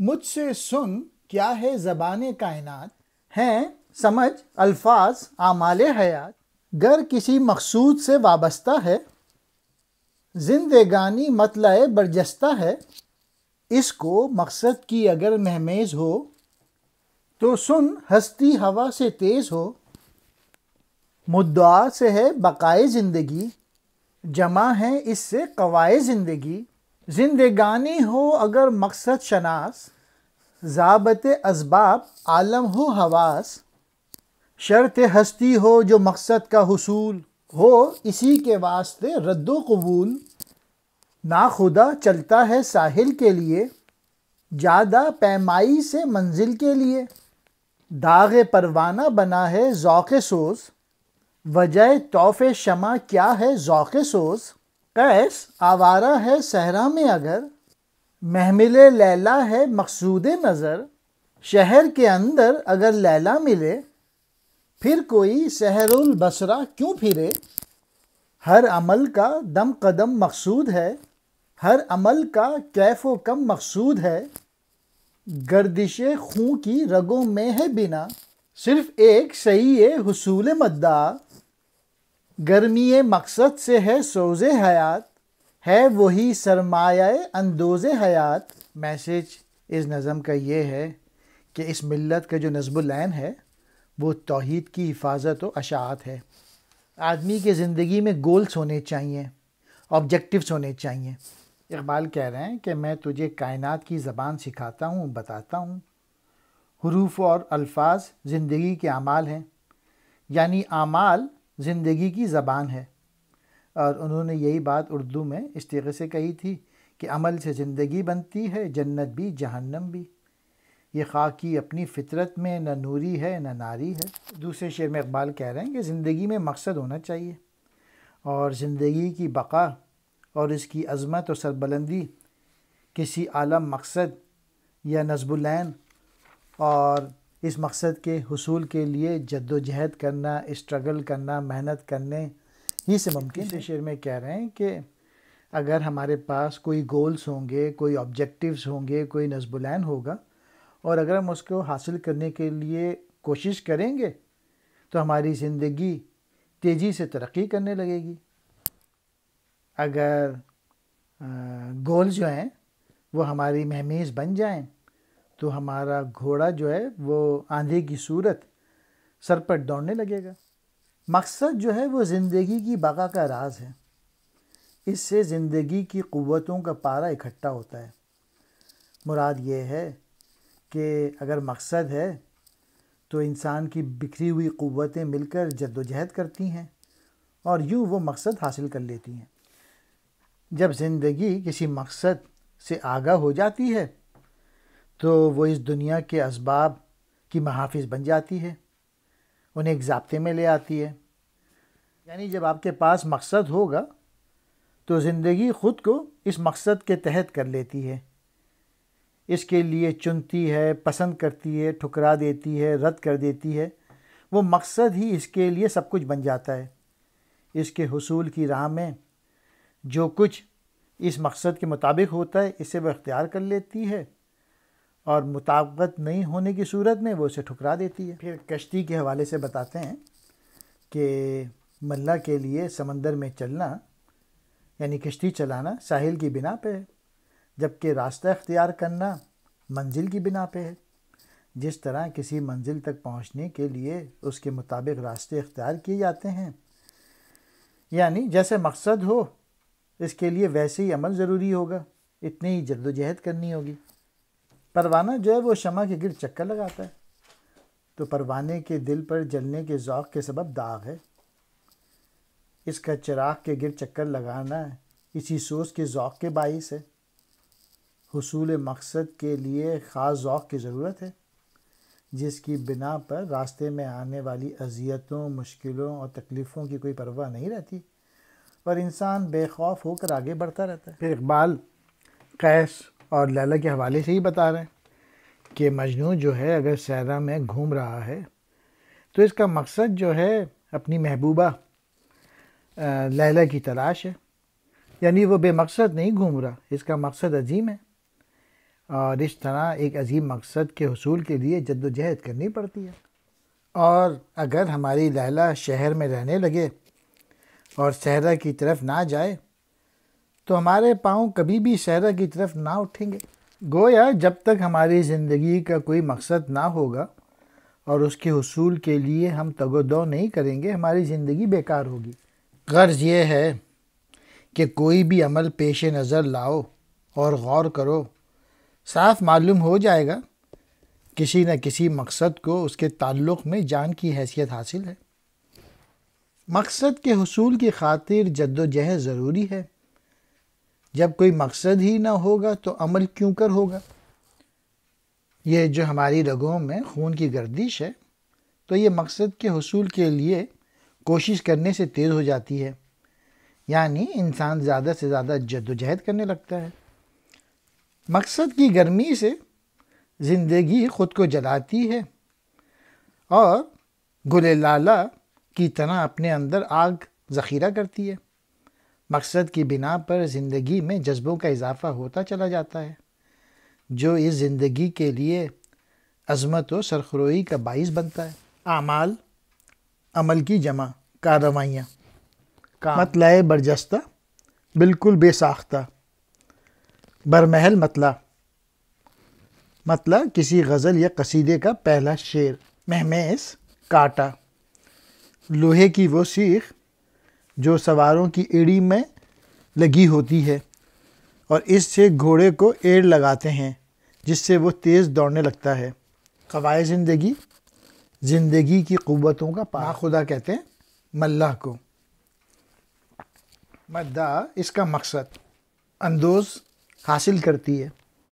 मुझसे सुन क्या है जबान कायनात हैं समझ अल्फाज आमाल हयात गर किसी मकसूद से वाबस्ता है जिंदगानी मतल बरजस्ता है इसको मकसद की अगर महमेज हो तो सुन हस्ती हवा से तेज़ हो मुद्दा से है बकाए ज़िंदगी जमा है इससे कवाए ज़िंदगी जिंदगानी हो अगर मकसद शनास जबत असबाब आलम हो हवास शर्त हस्ती हो जो मकसद का हसूल हो इसी के वास्ते रद्द कबूल नाखुदा चलता है साहिल के लिए ज़्यादा पैमाई से मंजिल के लिए दाग परवाना बना है ओक़ सोज़ वजह तोहफ़ शमा क्या है ओक़ सोज़ कैस आवारा है सहरा में अगर महमिल लैला है मकसूद नज़र शहर के अंदर अगर लैला मिले फिर कोई सहरुल बसरा क्यों फिरे हर अमल का दम कदम मकसूद है हर अमल का कैफ कम मकसूद है गर्दिश खूँ की रगों में है बिना सिर्फ एक सही हसूल मद्दा गर्मी मकसद से है सोज़ हयात है वही सरमाए अंदोज़ हयात मैसेज इस नज़म का ये है कि इस मिलत का जो नज़बुलैन है वो तोहद की हिफाजत व अशात है आदमी के ज़िंदगी में गोल्स होने चाहिए ऑब्जेक्टिव्स होने चाहिए इकबाल कह रहे हैं कि मैं तुझे कायनात की ज़बान सिखाता हूँ बताता हूँ हरूफ और अल्फाज ज़िंदगी के अमाल हैं यानी अमाल ज़िंदगी की ज़बान है और उन्होंने यही बात उर्दू में इस तरीके से कही थी कि अमल से ज़िंदगी बनती है जन्नत भी जहन्नम भी ये खाकी अपनी फितरत में न नूरी है न नारी है दूसरे शेर में इकबाल कह रहे हैं कि ज़िंदगी में मकसद होना चाहिए और ज़िंदगी की बका और इसकी अज़मत और सरबलंदी किसी आलम मकसद या नजबुलैन और इस मकसद के हसूल के लिए जद्दोजहद करना स्ट्रगल करना मेहनत करने ही से मुमकिन है शेर में कह रहे हैं कि अगर हमारे पास कोई गोल्स होंगे कोई ऑब्जेक्टिव्स होंगे कोई नजबुलैन होगा और अगर हम उसको हासिल करने के लिए कोशिश करेंगे तो हमारी ज़िंदगी तेज़ी से तरक्की करने लगेगी अगर गोल जो हैं वो हमारी महमीज़ बन जाएं तो हमारा घोड़ा जो है वो आंधे की सूरत सर पर दौड़ने लगेगा मकसद जो है वो ज़िंदगी की बाका का राज है इससे ज़िंदगी की क़वतों का पारा इकट्ठा होता है मुराद ये है कि अगर मकसद है तो इंसान की बिखरी हुई क़वतें मिलकर जद्दोजहद करती हैं और यूँ वो मकसद हासिल कर लेती हैं जब ज़िंदगी किसी मकसद से आगा हो जाती है तो वो इस दुनिया के इसबाब की महाफिज बन जाती है उन्हें एक ज़ाबते में ले आती है यानी जब आपके पास मकसद होगा तो ज़िंदगी ख़ुद को इस मकसद के तहत कर लेती है इसके लिए चुनती है पसंद करती है ठुकरा देती है रद्द कर देती है वो मकसद ही इसके लिए सब कुछ बन जाता है इसके हसूल की राह में जो कुछ इस मकसद के मुताबिक होता है इसे वह इख्तियार कर लेती है और मुताबत नहीं होने की सूरत में वो उसे ठुकरा देती है फिर कश्ती के हवाले से बताते हैं कि मल्ला के लिए समंदर में चलना यानी कश्ती चलाना साहिल की बिना पे है जबकि रास्ता अख्तियार करना मंजिल की बिना पे है जिस तरह किसी मंजिल तक पहुंचने के लिए उसके मुताबिक रास्ते अख्तियार किए जाते हैं यानी जैसे मकसद हो इसके लिए वैसे ही अमल ज़रूरी होगा इतनी ही जद्दोजहद करनी होगी परवाना जो है वो शमा के गिर चक्कर लगाता है तो परवाने के दिल पर जलने के ज़ौक़ के सबब दाग है इसका चिराग के गिर चक्कर लगाना है इसी सोच के ज़ौक़ के बाइस है हसूल मकसद के लिए ख़ास ज़ौक़ की ज़रूरत है जिसकी बिना पर रास्ते में आने वाली अजियतों मुश्किलों और तकलीफ़ों की कोई परवाह नहीं रहती और इंसान बेखौफ होकर आगे बढ़ता रहता है फिर इकबाल कैश और लैला के हवाले से ही बता रहे हैं कि मजनू जो है अगर सहरा में घूम रहा है तो इसका मकसद जो है अपनी महबूबा लैला की तलाश है यानी वो बेमकसद नहीं घूम रहा इसका मकसद अजीम है और इस तरह एक अजीम मकसद के हसूल के लिए जद्दोजहद करनी पड़ती है और अगर हमारी लैला शहर में रहने लगे और सहरा की तरफ ना जाए तो हमारे पाँव कभी भी शहरा की तरफ ना उठेंगे गोया जब तक हमारी ज़िंदगी का कोई मकसद ना होगा और उसके हसूल के लिए हम तगोदो नहीं करेंगे हमारी ज़िंदगी बेकार होगी गर्ज यह है कि कोई भी अमल पेश नज़र लाओ और गौर करो साफ मालूम हो जाएगा किसी न किसी मकसद को उसके ताल्लुक़ में जान की हैसियत हासिल है मकसद के हसूल की खातिर जद्दोजहद ज़रूरी है जब कोई मकसद ही ना होगा तो अमल क्यों कर होगा यह जो हमारी रगों में खून की गर्दिश है तो ये मकसद के हसूल के लिए कोशिश करने से तेज़ हो जाती है यानी इंसान ज़्यादा से ज़्यादा जद्दोजहद करने लगता है मकसद की गर्मी से ज़िंदगी ख़ुद को जलाती है और गुल लाला की तरह अपने अंदर आग ज़ख़ीरा करती है मकसद की बिना पर ज़िंदगी में जज्बों का इजाफा होता चला जाता है जो इस ज़िंदगी के लिए अजमत व सरखरोई का बाइस बनता है आमाल अमल की जमा कार्रवाइयाँ मतलाए बरजस्ता बिल्कुल बेसाख्ता बरमहल मतला मतला किसी गज़ल या कसीदे का पहला शेर महमेस काटा लोहे की वो सीख जो सवारों की एड़ी में लगी होती है और इससे घोड़े को एड़ लगाते हैं जिससे वो तेज़ दौड़ने लगता है कवाए ज़िंदगी ज़िंदगी की क़वतों का पा खुदा कहते हैं मल्लाह को मद्दा इसका मकसद अंदोज़ हासिल करती है